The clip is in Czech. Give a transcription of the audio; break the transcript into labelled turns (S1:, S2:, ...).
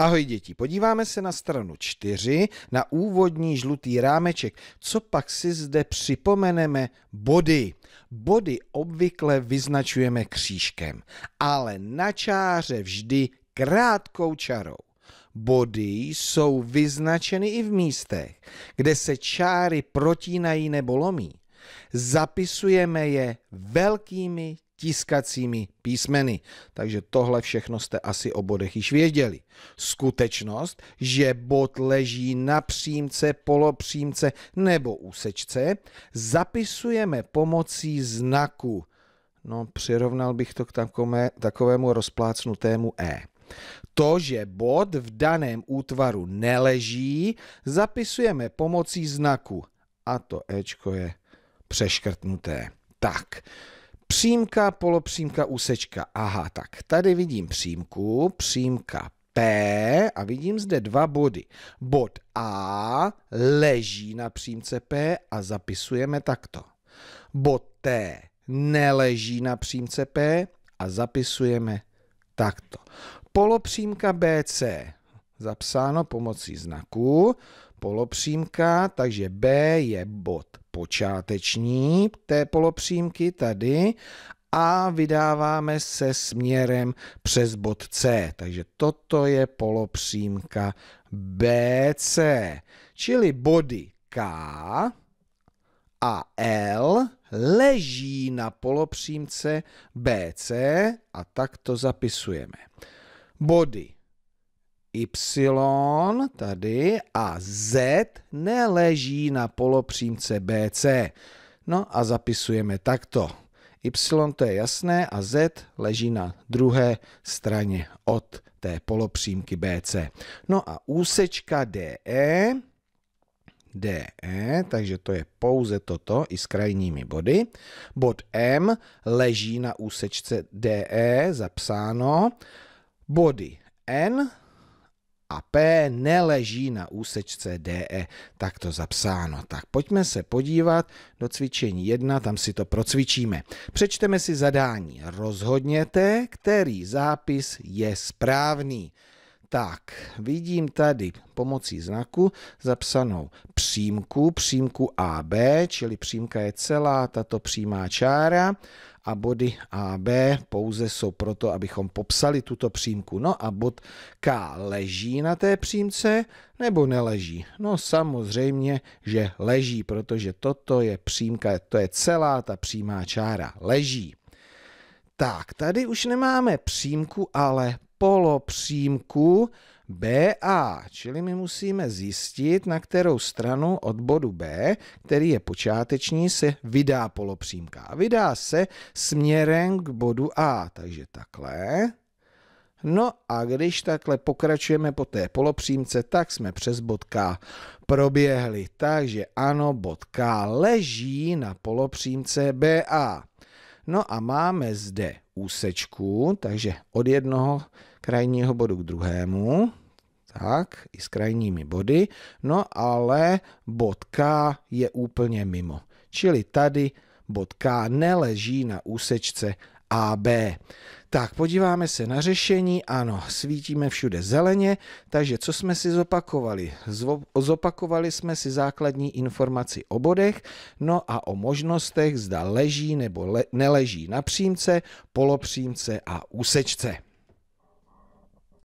S1: Ahoj děti, podíváme se na stranu 4, na úvodní žlutý rámeček. Co pak si zde připomeneme body? Body obvykle vyznačujeme křížkem, ale na čáře vždy krátkou čarou. Body jsou vyznačeny i v místech, kde se čáry protínají nebo lomí. Zapisujeme je velkými tiskacími písmeny. Takže tohle všechno jste asi o bodech již věděli. Skutečnost, že bod leží na přímce, polopřímce nebo úsečce, zapisujeme pomocí znaku. No, přirovnal bych to k takové, takovému rozplácnutému E. To, že bod v daném útvaru neleží, zapisujeme pomocí znaku. A to Ečko je přeškrtnuté. Tak, Přímka, polopřímka, úsečka. Aha, tak tady vidím přímku, přímka P a vidím zde dva body. Bod A leží na přímce P a zapisujeme takto. Bod T neleží na přímce P a zapisujeme takto. Polopřímka BC zapsáno pomocí znaku polopřímka, takže B je bod počáteční té polopřímky tady a vydáváme se směrem přes bod C. Takže toto je polopřímka BC, čili body K a L leží na polopřímce BC a tak to zapisujeme. Body Y tady a Z neleží na polopřímce BC. No a zapisujeme takto. Y to je jasné a Z leží na druhé straně od té polopřímky BC. No a úsečka DE, DE, takže to je pouze toto i s krajními body. Bod M leží na úsečce DE, zapsáno. Body N a P neleží na úsečce DE, tak to zapsáno. Tak pojďme se podívat do cvičení 1, tam si to procvičíme. Přečteme si zadání. Rozhodněte, který zápis je správný tak vidím tady pomocí znaku zapsanou přímku, přímku AB, čili přímka je celá tato přímá čára a body AB pouze jsou proto, abychom popsali tuto přímku. No a bod K leží na té přímce nebo neleží? No samozřejmě, že leží, protože toto je přímka, to je celá ta přímá čára, leží. Tak, tady už nemáme přímku, ale polopřímku BA, čili my musíme zjistit, na kterou stranu od bodu B, který je počáteční, se vydá polopřímka. A vydá se směrem k bodu A, takže takhle. No a když takhle pokračujeme po té polopřímce, tak jsme přes bod K proběhli. Takže ano, bod K leží na polopřímce BA. No a máme zde úsečku, takže od jednoho krajního bodu k druhému, tak, i s krajními body, no ale bod K je úplně mimo. Čili tady bod K neleží na úsečce AB. Tak, podíváme se na řešení. Ano, svítíme všude zeleně, takže co jsme si zopakovali? Zopakovali jsme si základní informaci o bodech, no a o možnostech, zda leží nebo le- neleží na přímce, polopřímce a úsečce.